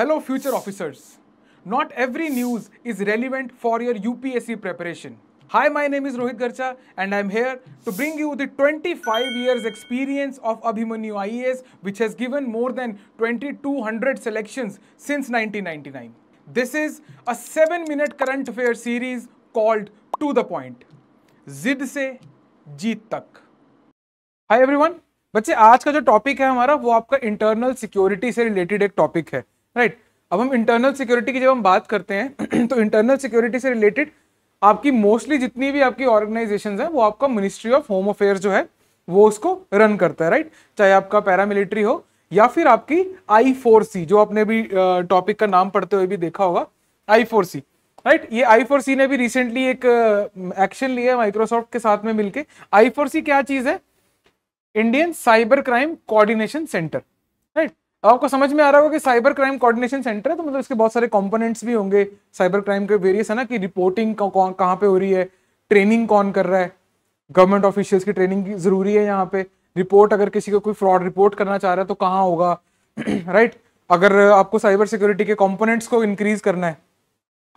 Hello future officers not every news is relevant for your UPSC preparation hi my name is Rohit Garcha and I am here to bring you the twenty five years experience of Abhimanyu I S which has given more than twenty two hundred selection since nineteen ninety nine this is a seven minute current affair series called to the point जिद से जीत तक high every one बच्चे आज का जो topic है हमारा वो आपका इंटरनल सिक्योरिटी से रिलेटेड एक टॉपिक है राइट अब हम इंटरनल सिक्योरिटी की जब हम बात करते हैं तो इंटरनल सिक्योरिटी से रिलेटेड आपकी मोस्टली जितनी भी आपकी ऑर्गेनाइजेशन है वो आपका मिनिस्ट्री ऑफ होम अफेयर जो है वो उसको रन करता है राइट चाहे आपका पैरामिलिट्री हो या फिर आपकी आई फोर सी जो आपने भी टॉपिक का नाम पढ़ते हुए भी देखा होगा आई फोर सी राइट ये आई फोर सी ने भी रिसेंटली एक एक्शन लिया है माइक्रोसॉफ्ट के साथ में मिलके आई फोर सी क्या चीज है Indian cyber crime coordination centre right आपको समझ में आ रहा होगा कि साइबर क्राइम कोऑर्डिनेशन सेंटर है तो मतलब इसके बहुत सारे कंपोनेंट्स भी होंगे साइबर क्राइम के वेरियस है ना कि रिपोर्टिंग कौन कहाँ पे हो रही है ट्रेनिंग कौन कर रहा है गवर्नमेंट ऑफिशियल्स की ट्रेनिंग की जरूरी है यहाँ पे रिपोर्ट अगर किसी को कोई फ्रॉड रिपोर्ट करना चाह रहा है तो कहाँ होगा राइट अगर आपको साइबर सिक्योरिटी के कॉम्पोनेंट्स को इंक्रीज करना है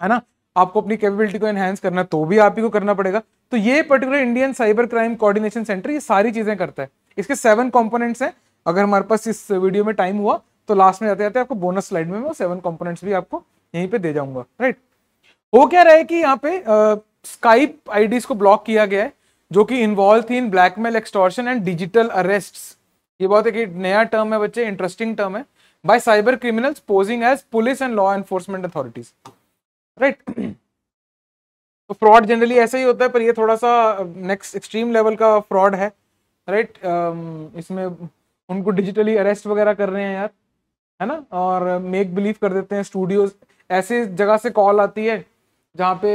है ना आपको अपनी कैपेबिलिटी को एनहेंस करना है तो भी आप ही को करना पड़ेगा तो ये particular Indian cyber crime coordination centre ये सारी चीजें करता है इसके सेवन कॉम्पोनेंट्स हैं अगर हमारे पास इस वीडियो में टाइम हुआ तो लास्ट में जाते जाते आपको बोनस स्लाइड में मैं सेवन कंपोनेंट्स भी आपको यहीं पे दे जाऊंगा राइट वो क्या रहे कि यहाँ पे स्काइप आई को ब्लॉक किया गया है जो कि इन्वॉल्व थी in blackmail extortion and digital arrest ये बहुत एक नया टर्म है बच्चे इंटरेस्टिंग टर्म है by cyber criminals posing as police and law enforcement authorities right तो फ्रॉड जनरली ऐसा ही होता है पर ये थोड़ा सा नेक्स्ट एक्सट्रीम लेवल का फ्रॉड है राइट right? um, इसमें उनको डिजिटली अरेस्ट वगैरह कर रहे हैं यार है ना और मेक बिलीव कर देते हैं स्टूडियोज ऐसे जगह से कॉल आती है जहाँ पे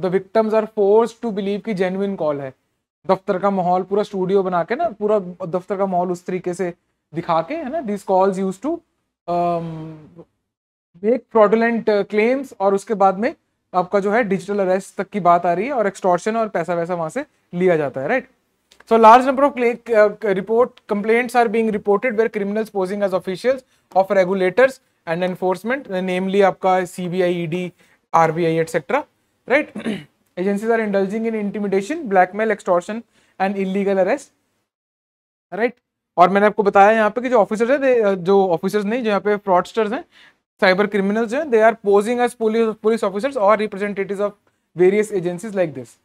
the victims are force to believe की जेन्युन कॉल है दफ्तर का माहौल पूरा स्टूडियो बना के ना पूरा दफ्तर का माहौल उस तरीके से दिखा के है ना this calls use to make fraudulent claims और उसके बाद में आपका जो है डिजिटल अरेस्ट तक की बात आ रही है और एक्सटॉर्शन और पैसा वैसा वहाँ से लिया जाता है right So large number of uh, report complaints are being reported where criminals posing as officials of regulators and enforcement, namely apka CBI, ED, RBI, etc. Right? Agencies are indulging in intimidation, blackmail, extortion and illegal arrest. Right? और मैंने आपको बताया यहाँ पे कि जो officers हैं जो ऑफिसर्स नहीं जो यहाँ पे फ्रॉडस्टर्स हैं साइबर क्रिमिनल्स हैं they are posing as police police officers और representatives of various agencies like this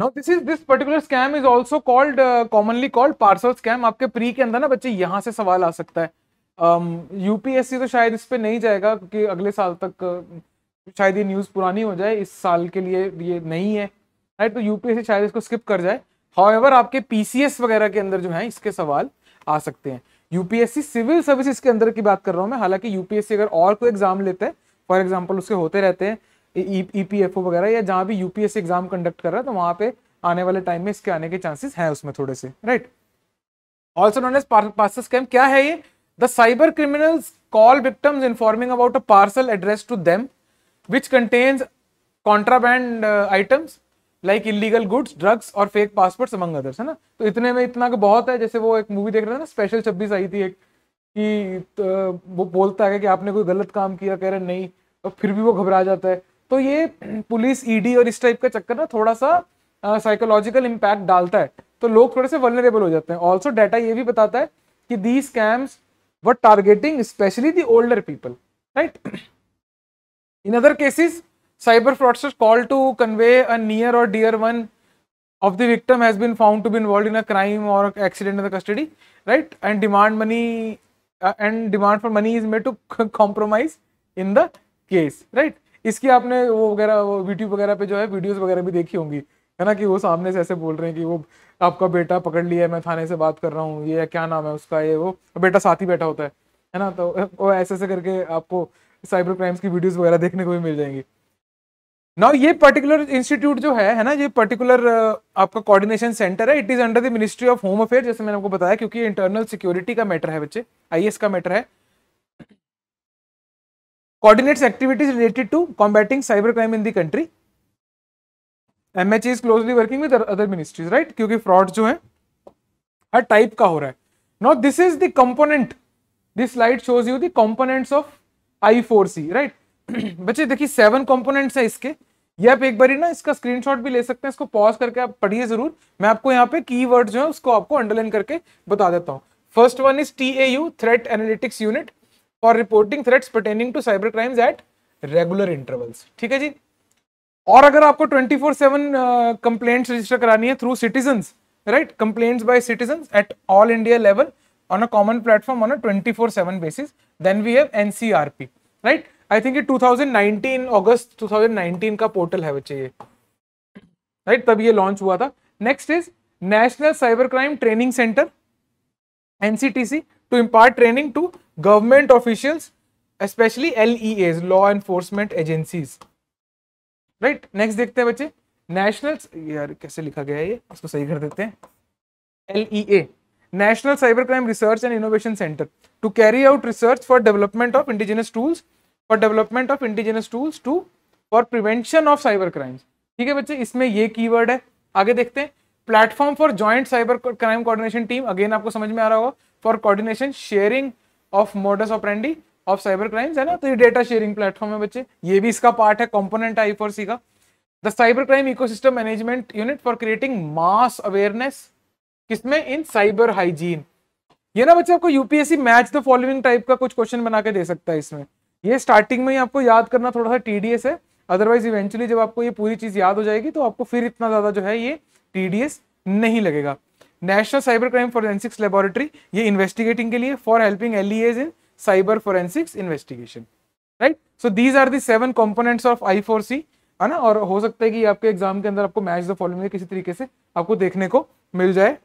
now this is this particular scam is also called commonly called parcel scam आपके प्री के अंदर ना बच्चे यहाँ से सवाल आ सकता है यूपीएससी um, तो शायद इस पर नहीं जाएगा क्योंकि अगले साल तक uh, शायद ये न्यूज़ पुरानी हो जाए इस साल के लिए ये नहीं है राइट तो यूपीएससी शायद इसको स्किप कर जाए हाउएवर आपके पीसीएस वगैरह के अंदर जो है इसके सवाल आ सकते हैं यूपीएससी सिविल सर्विसेज के अंदर की बात कर रहा हूँ मैं हालांकि यूपीएससी अगर और कोई एग्जाम लेते हैं फॉर एग्जाम्पल उसके होते रहते हैं ई पी एफ ओ वगैरह या जहां भी यूपीएससी एग्जाम कंडक्ट कर रहा है तो वहां पे आने वाले टाइम में इसके आने के चांसेस हैं उसमें थोड़े से right also known as parcel scam क्या है ये the cyber criminals call victims informing about a parcel address to them which contains contraband items like illegal goods drugs और फेक पासपोर्ट अमंग अदर्स है ना तो इतने में इतना बहुत है जैसे वो एक मूवी देख रहे थे ना स्पेशल छब्बीस आई थी एक कि तो वो बोलता है कि आपने कोई गलत काम किया कह रहे नहीं और तो फिर भी वो घबरा जाता है तो ये पुलिस ईडी e और इस टाइप का चक्कर ना थोड़ा सा साइकोलॉजिकल इम्पैक्ट डालता है तो लोग थोड़े से वनरेबल हो जाते हैं ऑल्सो डाटा ये भी बताता है कि the scams were targeting specially the older people right in other cases cyber fraudster call to convey a near और dear one of the victim has been found to be involve in a crime और accident in the custody right and demand money and demand for money is made to compromise in the case right इसकी आपने वो वगैरह YouTube वगैरह पे जो है videos वगैरह भी देखी होंगी है ना कि वो सामने से ऐसे बोल रहे हैं कि वो आपका बेटा पकड़ लिया है मैं थाने से बात कर रहा हूँ ये क्या नाम है उसका ये वो बेटा साथ ही बैठा होता है है ना तो वो ऐसे ऐसे करके आपको साइबर क्राइम्स की वीडियोज वगैरह देखने को भी मिल जाएंगी नाउ ये पर्टिकुलर इंस्टीट्यूट जो है है ना ये पर्टिकुलर uh, आपका कोऑर्डिनेशन सेंटर है it is under the ministry of home affair जैसे मैंने आपको बताया क्योंकि इंटरनल सिक्योरिटी का मैटर है बच्चे आई का मैटर है coordinates activities related to combating cyber crime in the country MHE is closely working with other ministries right क्योंकि फ्रॉड जो है हर टाइप का हो रहा है not this is the component this slide shows you the components of I four C right बच्चे देखिए सेवन कंपोनेंट्स है इसके ये आप एक बार ही ना इसका स्क्रीनशॉट भी ले सकते हैं इसको पॉज करके आप पढ़िए जरूर मैं आपको यहाँ पे की जो है उसको आपको अंडरलाइन करके बता देता हूँ first one is T A U threat analytics unit for reporting threats pertaining to cyber crimes at regular intervals ठीक है जी और अगर आपको 24/7 फोर सेवन कंप्लेन रजिस्टर करानी है through citizen right complaints by citizen at all India level on a common platform on a 24/7 basis. Then we have NCRP, e right? I think ये 2019 अगस्त 2019 का portal है बच्चे ये, तब ये लॉन्च हुआ था. Next is national cyber crime training centre NCTC to impart training to government L E as law enforcement agencies. Right next देखते हैं बच्चे नेशनल यार कैसे लिखा गया ये इसको सही कर देते हैं L E A national cyber crime research and innovation centre to carry out research for development of indigenous tools for development of indigenous tools to for prevention of cyber crimes ठीक है बच्चे इसमें ये कीवर्ड है आगे देखते हैं platform for joint cyber crime coordination team again आपको समझ में आ रहा होगा for coordination sharing of modus operandi of cyber crimes है ना तो ये डेटा शेयरिंग प्लेटफॉर्म है बच्चे ये भी इसका पार्ट है कॉम्पोनेंट आई फॉर सी का the cyber crime ecosystem management unit for creating mass awareness किसमें इन साइबर हाइजीन ये ना बच्चे आपको UPSC match the following type का कुछ क्वेश्चन बना के दे सकता है इसमें ये स्टार्टिंग में ही आपको याद करना थोड़ा सा टीडीएस है अदरवाइज इवेंचुअली जब आपको ये पूरी चीज याद हो जाएगी तो आपको फिर इतना ज्यादा जो है ये टीडीएस नहीं लगेगा national cyber crime forensics laboratory ये इन्वेस्टिगेटिंग के लिए for helping L in cyber forensics investigation right so these are the seven components of I four C है ना और हो सकता है कि आपके एग्जाम के अंदर आपको मैच द फॉलोइंग किसी तरीके से आपको देखने को मिल जाए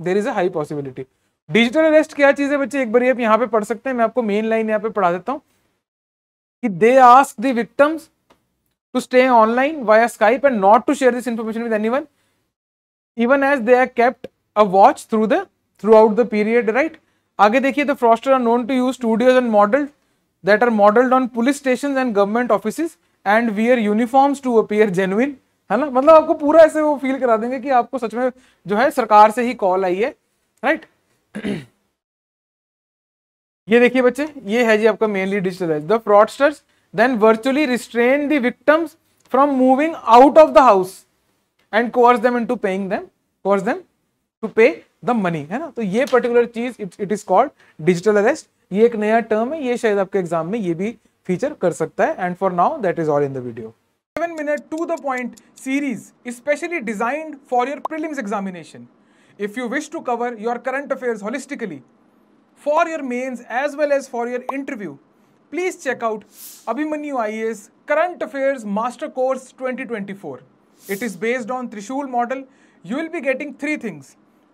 there is a possibility digital arrest क्या चीज है बच्चे एक बार आप यहाँ पे पढ़ सकते हैं मैं आपको मेन लाइन यहाँ पे पढ़ा देता हूँ कि they ask victims to stay online via Skype and not to share this information with anyone even as they are kept a watch through the throughout the period right aage dekhiye the fraudster are known to use studios and modeled that are modeled on police stations and government offices and wear uniforms to appear genuine है ना मतलब आपको पूरा ऐसे वो feel करा देंगे कि आपको सच में जो है सरकार से ही कॉल आई है राइट ये देखिए बच्चे ये है जी आपका mainly digital the fraudsters then virtually restrain the victims from moving out of the house and coerce them into paying them coerce them to pay the money है ना तो ये पर्टिकुलर चीज it is called digital arrest ये एक नया term है ये शायद आपके एग्जाम में ये भी फीचर कर सकता है and for now that is all in the seven minute to the point series specially design for your prelims examination if you wish to cover your current affairs holistically for your mains as well as for your interview please check out Abhimanyu I S current affairs master course twenty twenty four it is based on Trishul model you will be getting three things